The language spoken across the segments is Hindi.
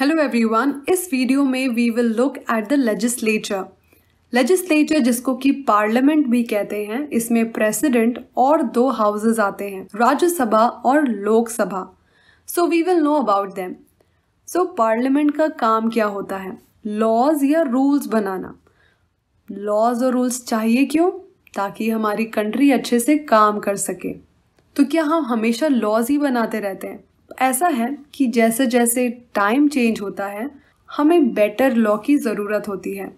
हेलो एवरीवन इस वीडियो में we will look at the legislature legislature जिसको कि पार्लियामेंट भी कहते हैं इसमें प्रेसिडेंट और दो हाउसेस आते हैं राज्यसभा और Lok Sabha so we will know about them so parliament का काम क्या होता है लॉज या रूल्स बनाना लॉज और रूल्स चाहिए क्यों ताकि हमारी कंट्री अच्छे से काम कर सके तो क्या हम हमेशा लॉज ही बनाते रहते हैं ऐसा है कि जैसे जैसे टाइम चेंज होता है हमें बेटर लॉ की ज़रूरत होती है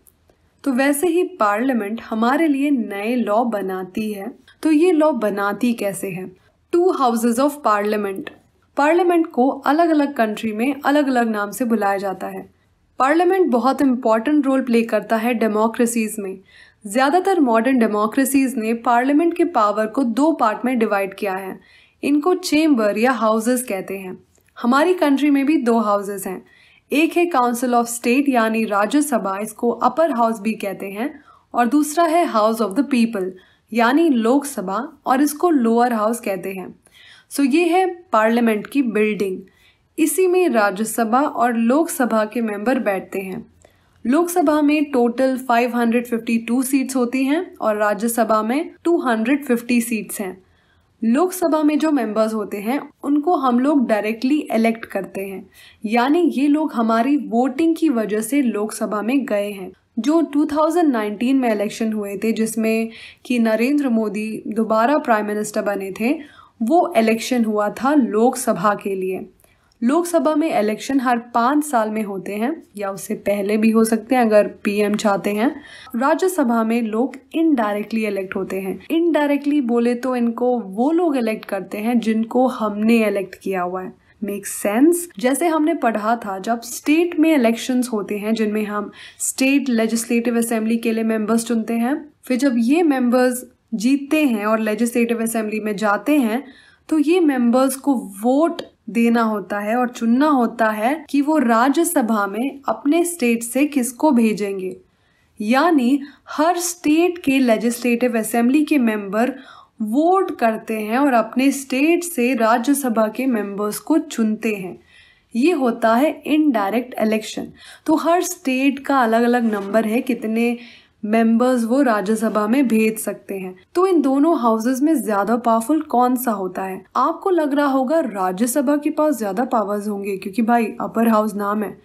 तो वैसे ही पार्लियामेंट हमारे लिए नए लॉ बनाती है तो ये लॉ बनाती कैसे है two houses of parliament parliament को अलग अलग कंट्री में अलग अलग नाम से बुलाया जाता है पार्लियामेंट बहुत इम्पॉर्टेंट रोल प्ले करता है डेमोक्रेसीज में ज़्यादातर मॉडर्न डेमोक्रेसीज ने पार्लियामेंट के पावर को दो पार्ट में डिवाइड किया है इनको चेम्बर या हाउसेस कहते हैं हमारी कंट्री में भी दो हाउसेस हैं एक है काउंसिल ऑफ स्टेट यानी राज्यसभा इसको अपर हाउस भी कहते हैं और दूसरा है हाउस ऑफ द पीपल यानी लोकसभा और इसको लोअर हाउस कहते हैं सो ये है पार्लियामेंट की बिल्डिंग इसी में राज्यसभा और लोकसभा के मेंबर बैठते हैं लोकसभा में टोटल 552 सीट्स होती हैं और राज्यसभा में 250 सीट्स हैं लोकसभा में जो मेंबर्स होते हैं उनको हम लोग डायरेक्टली इलेक्ट करते हैं यानी ये लोग हमारी वोटिंग की वजह से लोकसभा में गए हैं जो 2019 में इलेक्शन हुए थे जिसमें कि नरेंद्र मोदी दोबारा प्राइम मिनिस्टर बने थे वो इलेक्शन हुआ था लोकसभा के लिए लोकसभा में इलेक्शन हर पाँच साल में होते हैं या उससे पहले भी हो सकते हैं अगर पीएम चाहते हैं राज्यसभा में लोग इनडायरेक्टली इलेक्ट होते हैं इनडायरेक्टली बोले तो इनको वो लोग इलेक्ट करते हैं जिनको हमने इलेक्ट किया हुआ है मेक सेंस जैसे हमने पढ़ा था जब स्टेट में इलेक्शंस होते हैं जिनमें हम स्टेट लेजिस्लेटिव असेंबली के लिए मेंबर्स चुनते हैं फिर जब ये मेंबर्स जीतते हैं और लेजिस्लेटिव असेंबली में जाते हैं तो ये मेंबर्स को वोट देना होता है और चुनना होता है कि वो राज्यसभा में अपने स्टेट से किसको भेजेंगे यानी हर स्टेट के लेजिस्लेटिव असेंबली के मेंबर वोट करते हैं और अपने स्टेट से राज्यसभा के मेंबर्स को चुनते हैं ये होता है इनडायरेक्ट इलेक्शन तो हर स्टेट का अलग अलग नंबर है कितने मेंबर्स वो राज्यसभा में भेज सकते हैं तो इन दोनों हाउसेस में ज्यादा पावरफुल कौन सा होता है आपको लग रहा होगा राज्यसभा के पास ज्यादा पावर्स होंगे क्योंकि भाई अपर हाउस नाम है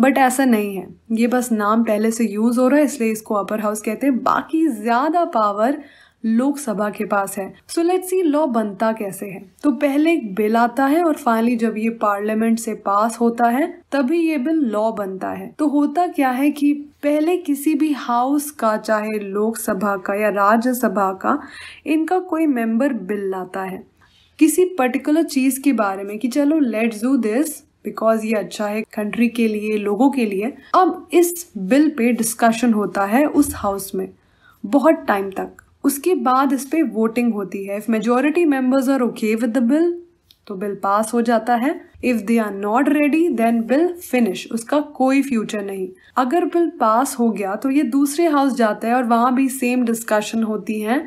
बट ऐसा नहीं है ये बस नाम पहले से यूज हो रहा है इसलिए इसको अपर हाउस कहते हैं बाकी ज्यादा पावर लोकसभा के पास है सो लेट्स सी लॉ बनता कैसे है तो पहले एक बिल आता है और फाइनली जब ये पार्लियामेंट से पास होता है तभी ये बिल लॉ बनता है तो होता क्या है कि पहले किसी भी हाउस का चाहे लोकसभा का या राज्यसभा का इनका कोई मेंबर बिल लाता है किसी पर्टिकुलर चीज़ के बारे में कि चलो लेट्स डू दिस बिकॉज ये अच्छा है कंट्री के लिए लोगों के लिए अब इस बिल पे डिस्कशन होता है उस हाउस में बहुत टाइम तक उसके बाद इस पर वोटिंग होती है if majority members are okay with the bill तो बिल पास हो जाता है if they are not ready then bill finish उसका कोई फ्यूचर नहीं अगर बिल पास हो गया तो ये दूसरे हाउस जाता है और वहाँ भी सेम डिस्कशन होती हैं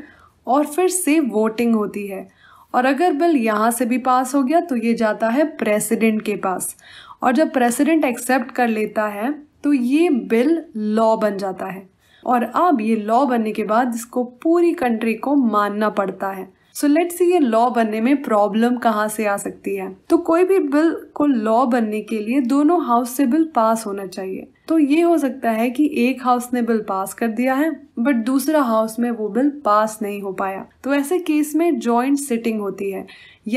और फिर से वोटिंग होती है और अगर बिल यहाँ से भी पास हो गया तो ये जाता है प्रेसिडेंट के पास और जब प्रेसिडेंट एक्सेप्ट कर लेता है तो ये बिल लॉ बन जाता है और अब ये लॉ बनने के बाद इसको पूरी कंट्री को मानना पड़ता है सो लेट सी ये लॉ बनने में प्रॉब्लम कहाँ से आ सकती है तो कोई भी बिल को लॉ बनने के लिए दोनों हाउस से बिल पास होना चाहिए तो ये हो सकता है कि एक हाउस ने बिल पास कर दिया है बट दूसरा हाउस में वो बिल पास नहीं हो पाया तो ऐसे केस में जॉइंट सिटिंग होती है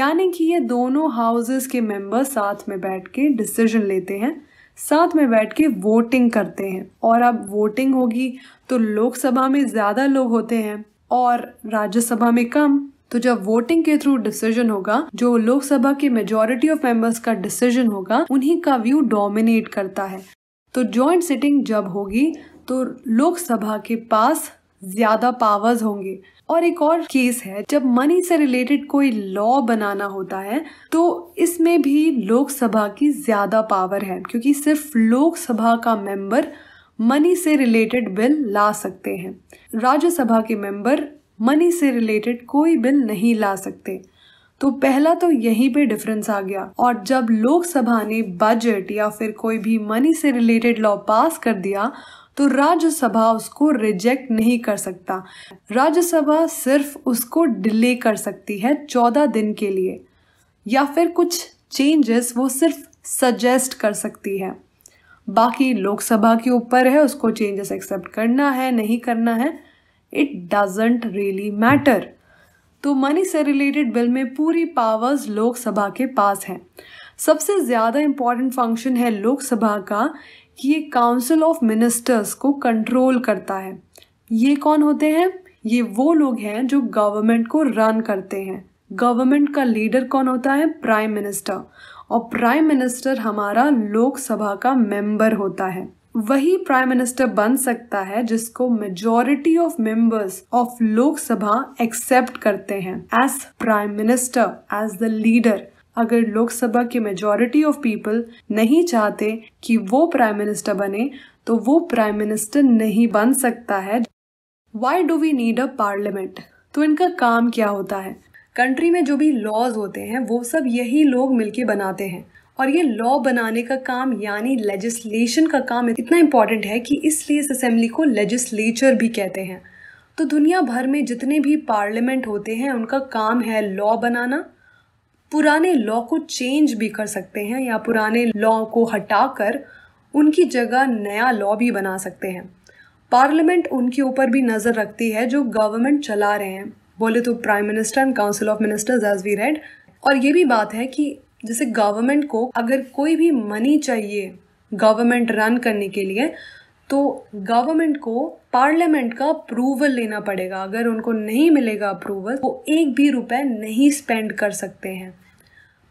यानी कि ये दोनों हाउसेस के मेंबर साथ में बैठ के डिसीजन लेते हैं साथ में बैठ के वोटिंग करते हैं और अब वोटिंग होगी तो लोकसभा में ज़्यादा लोग होते हैं और राज्यसभा में कम तो जब वोटिंग के थ्रू डिसीजन होगा जो लोकसभा के मेजोरिटी ऑफ मेंबर्स का डिसीजन होगा उन्हीं का व्यू डोमिनेट करता है तो जॉइंट सिटिंग जब होगी तो लोकसभा के पास ज्यादा पावर्स होंगे और एक और केस है जब मनी से रिलेटेड कोई लॉ बनाना होता है तो इसमें भी लोकसभा की ज्यादा पावर है क्योंकि सिर्फ लोकसभा का मेंबर मनी से रिलेटेड बिल ला सकते हैं राज्यसभा के मेंबर मनी से रिलेटेड कोई बिल नहीं ला सकते तो पहला तो यहीं पे डिफरेंस आ गया और जब लोकसभा ने बजट या फिर कोई भी मनी से रिलेटेड लॉ पास कर दिया तो राज्यसभा उसको रिजेक्ट नहीं कर सकता राज्यसभा सिर्फ उसको डिले कर सकती है चौदह दिन के लिए या फिर कुछ चेंजेस वो सिर्फ सजेस्ट कर सकती है बाकी लोकसभा के ऊपर है उसको चेंजेस एक्सेप्ट करना है नहीं करना है इट डजेंट रियली मैटर तो मनी से रिलेटेड बिल में पूरी पावर्स लोकसभा के पास हैं सबसे ज़्यादा इम्पॉर्टेंट फंक्शन है लोकसभा का ये काउंसिल ऑफ मिनिस्टर्स को कंट्रोल करता है ये कौन होते हैं ये वो लोग हैं जो गवर्नमेंट को रन करते हैं गवर्नमेंट का लीडर कौन होता है प्राइम मिनिस्टर और प्राइम मिनिस्टर हमारा लोकसभा का मेंबर होता है वही प्राइम मिनिस्टर बन सकता है जिसको majority of members of Lok Sabha accept करते हैं as prime minister as the leader अगर लोकसभा की मेजॉरिटी ऑफ पीपल नहीं चाहते कि वो प्राइम मिनिस्टर बने तो वो प्राइम मिनिस्टर नहीं बन सकता है why do we need a parliament तो इनका काम क्या होता है कंट्री में जो भी लॉज होते हैं वो सब यही लोग मिलके बनाते हैं और ये लॉ बनाने का काम यानी लेजिस्लेशन का काम इतना इम्पॉर्टेंट है कि इसलिए इस असेंबली को लेजिस्लेचर भी कहते हैं तो दुनिया भर में जितने भी पार्लियामेंट होते हैं उनका काम है लॉ बनाना पुराने लॉ को चेंज भी कर सकते हैं या पुराने लॉ को हटाकर उनकी जगह नया लॉ भी बना सकते हैं पार्लियामेंट उनके ऊपर भी नज़र रखती है जो गवर्नमेंट चला रहे हैं बोले तो prime minister and council of ministers as we read और ये भी बात है कि जैसे गवर्नमेंट को अगर कोई भी मनी चाहिए गवर्नमेंट रन करने के लिए तो गवर्नमेंट को पार्लियामेंट का अप्रूवल लेना पड़ेगा अगर उनको नहीं मिलेगा अप्रूवल वो तो एक भी रुपए नहीं स्पेंड कर सकते हैं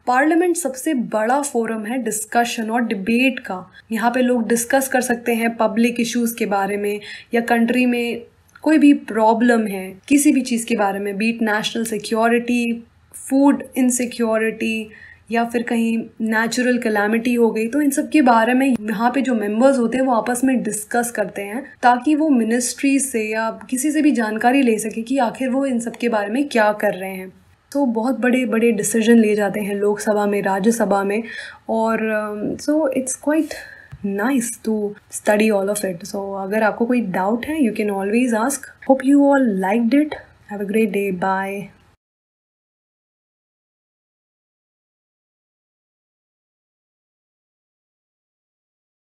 पार्लियामेंट सबसे बड़ा फोरम है डिस्कशन और डिबेट का यहाँ पे लोग डिस्कस कर सकते हैं पब्लिक इश्यूज़ के बारे में या कंट्री में कोई भी प्रॉब्लम है किसी भी चीज़ के बारे में be it national security food insecurity या फिर कहीं नेचुरल कलेमिटी हो गई तो इन सब के बारे में यहाँ पे जो मेंबर्स होते हैं वो आपस में डिस्कस करते हैं ताकि वो मिनिस्ट्री से या किसी से भी जानकारी ले सके कि आखिर वो इन सब के बारे में क्या कर रहे हैं तो बहुत बड़े बड़े डिसीजन लिए जाते हैं लोकसभा में राज्यसभा में और so it's quite nice to study all of it so अगर आपको कोई डाउट है you can always ask hope you all liked it Have a great day.